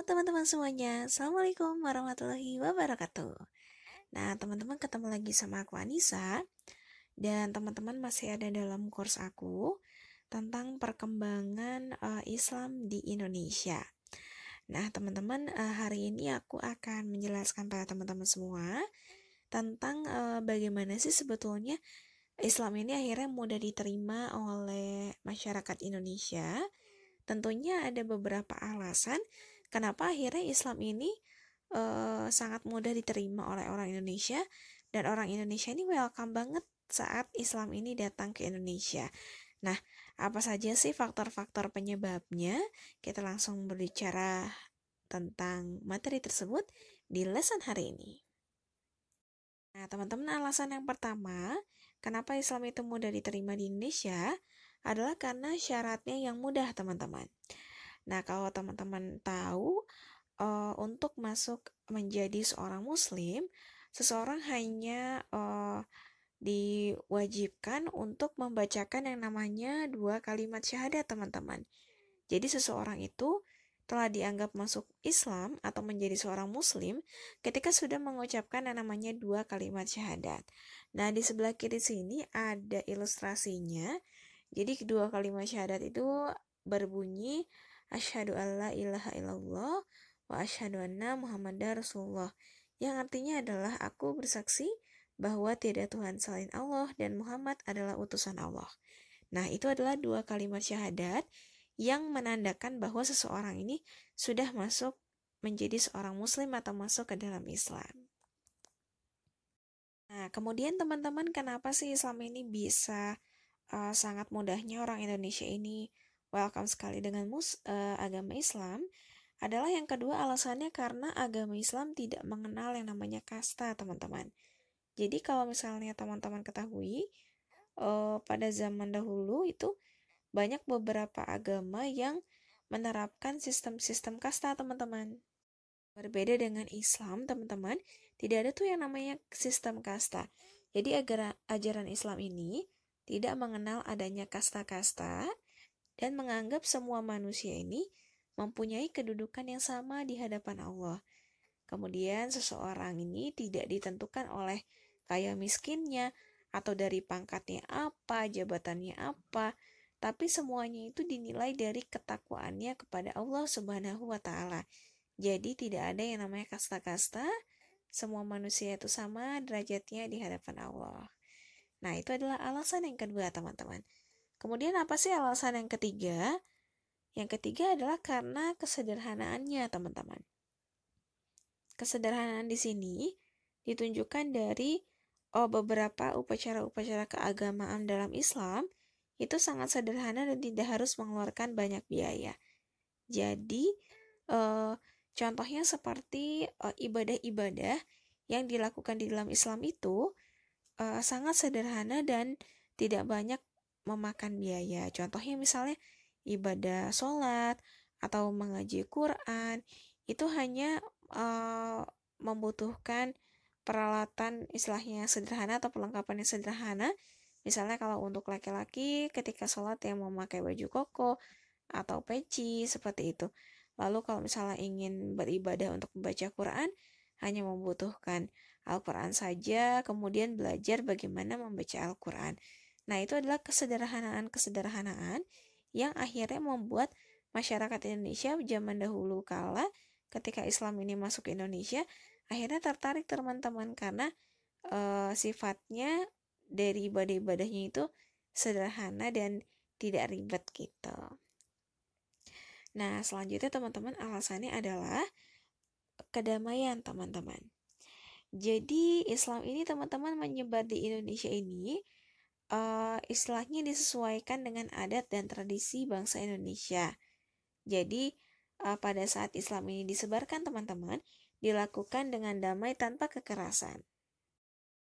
Halo teman-teman semuanya, Assalamualaikum warahmatullahi wabarakatuh Nah teman-teman ketemu lagi sama aku Anissa Dan teman-teman masih ada dalam kurs aku Tentang perkembangan uh, Islam di Indonesia Nah teman-teman uh, hari ini aku akan menjelaskan pada teman-teman semua Tentang uh, bagaimana sih sebetulnya Islam ini akhirnya mudah diterima oleh masyarakat Indonesia. Tentunya ada beberapa alasan Kenapa akhirnya Islam ini e, sangat mudah diterima oleh orang Indonesia dan orang Indonesia ini welcome banget saat Islam ini datang ke Indonesia. Nah, apa saja sih faktor-faktor penyebabnya? Kita langsung berbicara tentang materi tersebut di lesson hari ini. Nah, teman-teman, alasan yang pertama kenapa Islam itu mudah diterima di Indonesia adalah karena syaratnya yang mudah, teman-teman. Nah, kalau teman-teman tahu, uh, untuk masuk menjadi seorang Muslim, seseorang hanya uh, diwajibkan untuk membacakan yang namanya dua kalimat syahadat, teman-teman. Jadi, seseorang itu telah dianggap masuk Islam atau menjadi seorang Muslim ketika sudah mengucapkan yang namanya dua kalimat syahadat. Nah, di sebelah kiri sini ada ilustrasinya. Jadi, kedua kalimat syahadat itu berbunyi asyhadu alla ilaha illallah wa asyhadu anna muhammadar rasulullah yang artinya adalah aku bersaksi bahwa tidak Tuhan selain Allah dan Muhammad adalah utusan Allah. Nah, itu adalah dua kalimat syahadat yang menandakan bahwa seseorang ini sudah masuk menjadi seorang muslim atau masuk ke dalam Islam. Nah, kemudian teman-teman kenapa sih Islam ini bisa uh, sangat mudahnya orang Indonesia ini welcome sekali dengan mus uh, agama Islam adalah yang kedua alasannya karena agama Islam tidak mengenal yang namanya kasta, teman-teman. Jadi kalau misalnya teman-teman ketahui uh, pada zaman dahulu itu banyak beberapa agama yang menerapkan sistem-sistem kasta, teman-teman. Berbeda dengan Islam, teman-teman, tidak ada tuh yang namanya sistem kasta. Jadi ajaran Islam ini tidak mengenal adanya kasta-kasta dan menganggap semua manusia ini mempunyai kedudukan yang sama di hadapan Allah. Kemudian seseorang ini tidak ditentukan oleh kaya miskinnya atau dari pangkatnya apa, jabatannya apa, tapi semuanya itu dinilai dari ketakwaannya kepada Allah Subhanahu wa taala. Jadi tidak ada yang namanya kasta-kasta, semua manusia itu sama derajatnya di hadapan Allah. Nah, itu adalah alasan yang kedua, teman-teman. Kemudian apa sih alasan yang ketiga? Yang ketiga adalah karena kesederhanaannya, teman-teman. Kesederhanaan di sini ditunjukkan dari oh, beberapa upacara-upacara keagamaan dalam Islam itu sangat sederhana dan tidak harus mengeluarkan banyak biaya. Jadi, eh, contohnya seperti ibadah eh, ibadah-ibadah yang dilakukan di dalam Islam itu eh, sangat sederhana dan tidak banyak memakan biaya. Contohnya misalnya ibadah sholat atau mengaji Quran itu hanya uh, membutuhkan peralatan istilahnya sederhana atau perlengkapan yang sederhana. Misalnya kalau untuk laki-laki ketika sholat yang memakai baju koko atau peci seperti itu. Lalu kalau misalnya ingin beribadah untuk membaca Quran hanya membutuhkan Al-Quran saja, kemudian belajar bagaimana membaca Al-Quran. Nah, itu adalah kesederhanaan-kesederhanaan yang akhirnya membuat masyarakat Indonesia zaman dahulu kala ketika Islam ini masuk ke Indonesia akhirnya tertarik teman-teman karena e, sifatnya dari ibadah-ibadahnya itu sederhana dan tidak ribet gitu. Nah, selanjutnya teman-teman alasannya adalah kedamaian teman-teman. Jadi Islam ini teman-teman menyebar di Indonesia ini uh, istilahnya disesuaikan dengan adat dan tradisi bangsa Indonesia. Jadi, uh, pada saat Islam ini disebarkan, teman-teman, dilakukan dengan damai tanpa kekerasan.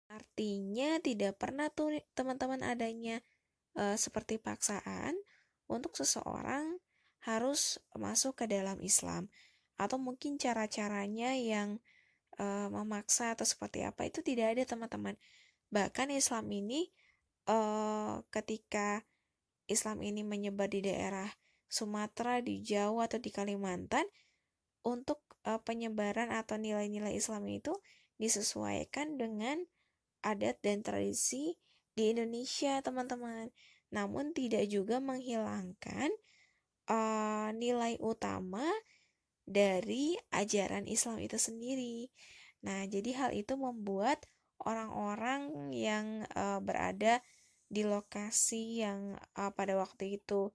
Artinya, tidak pernah tuh teman-teman adanya uh, seperti paksaan untuk seseorang harus masuk ke dalam Islam atau mungkin cara-caranya yang uh, memaksa atau seperti apa itu tidak ada teman-teman. Bahkan Islam ini uh, ketika Islam ini menyebar di daerah Sumatera, di Jawa atau di Kalimantan untuk uh, penyebaran atau nilai-nilai Islam itu disesuaikan dengan adat dan tradisi di Indonesia, teman-teman. Namun tidak juga menghilangkan uh, nilai utama dari ajaran Islam itu sendiri. Nah, jadi hal itu membuat orang-orang yang uh, berada di lokasi yang uh, pada waktu itu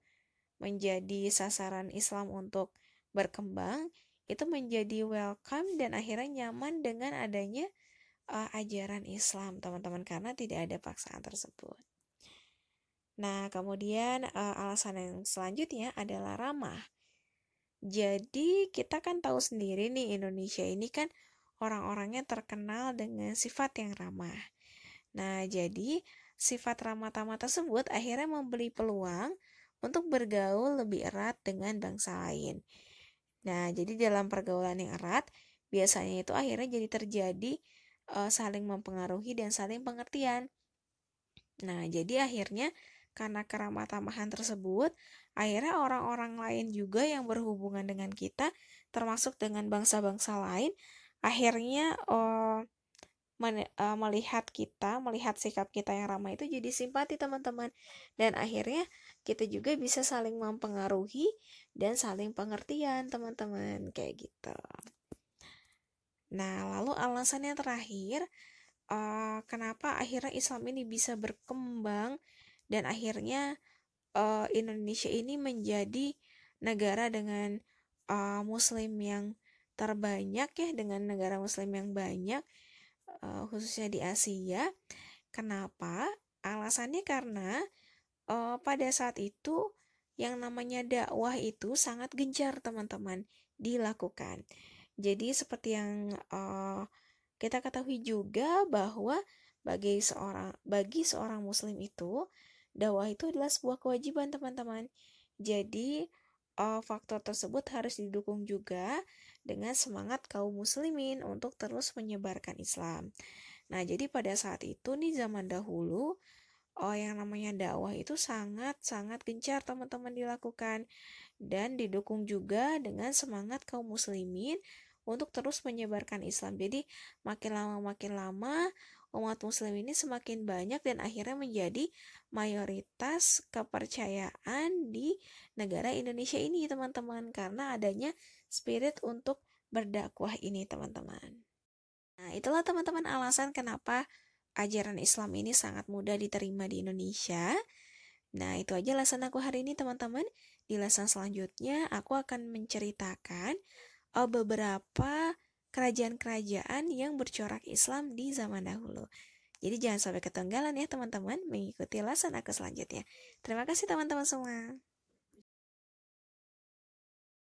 menjadi sasaran Islam untuk berkembang itu menjadi welcome dan akhirnya nyaman dengan adanya uh, ajaran Islam teman-teman karena tidak ada paksaan tersebut. Nah kemudian uh, alasan yang selanjutnya adalah ramah. Jadi kita kan tahu sendiri nih Indonesia ini kan orang-orangnya terkenal dengan sifat yang ramah. Nah jadi sifat ramah tamah tersebut akhirnya membeli peluang untuk bergaul lebih erat dengan bangsa lain. Nah, jadi dalam pergaulan yang erat, biasanya itu akhirnya jadi terjadi uh, saling mempengaruhi dan saling pengertian. Nah, jadi akhirnya karena keramah tamahan tersebut, akhirnya orang-orang lain juga yang berhubungan dengan kita, termasuk dengan bangsa-bangsa lain, akhirnya uh, Eh, melihat kita, melihat sikap kita yang ramah itu jadi simpati teman-teman. Dan akhirnya kita juga bisa saling mempengaruhi dan saling pengertian teman-teman kayak gitu. Nah lalu alasan yang terakhir, uh, kenapa akhirnya Islam ini bisa berkembang dan akhirnya uh, Indonesia ini menjadi negara dengan uh, Muslim yang terbanyak ya dengan negara Muslim yang banyak uh, khususnya di Asia. Kenapa? Alasannya karena uh, pada saat itu yang namanya dakwah itu sangat gencar teman-teman dilakukan. Jadi seperti yang uh, kita ketahui juga bahwa bagi seorang bagi seorang muslim itu dakwah itu adalah sebuah kewajiban teman-teman. Jadi uh, faktor tersebut harus didukung juga dengan semangat kaum muslimin untuk terus menyebarkan Islam. Nah, jadi pada saat itu nih zaman dahulu oh yang namanya dakwah itu sangat-sangat gencar teman-teman dilakukan dan didukung juga dengan semangat kaum muslimin untuk terus menyebarkan Islam. Jadi makin lama makin lama umat muslim ini semakin banyak dan akhirnya menjadi mayoritas kepercayaan di negara Indonesia ini teman-teman karena adanya spirit untuk berdakwah ini teman-teman. Nah, itulah teman-teman alasan kenapa ajaran Islam ini sangat mudah diterima di Indonesia. Nah, itu aja alasan aku hari ini teman-teman. Di lesson selanjutnya aku akan menceritakan oh, beberapa kerajaan-kerajaan yang bercorak Islam di zaman dahulu. Jadi jangan sampai ketinggalan ya teman-teman, mengikuti lasan aku selanjutnya. Terima kasih teman-teman semua.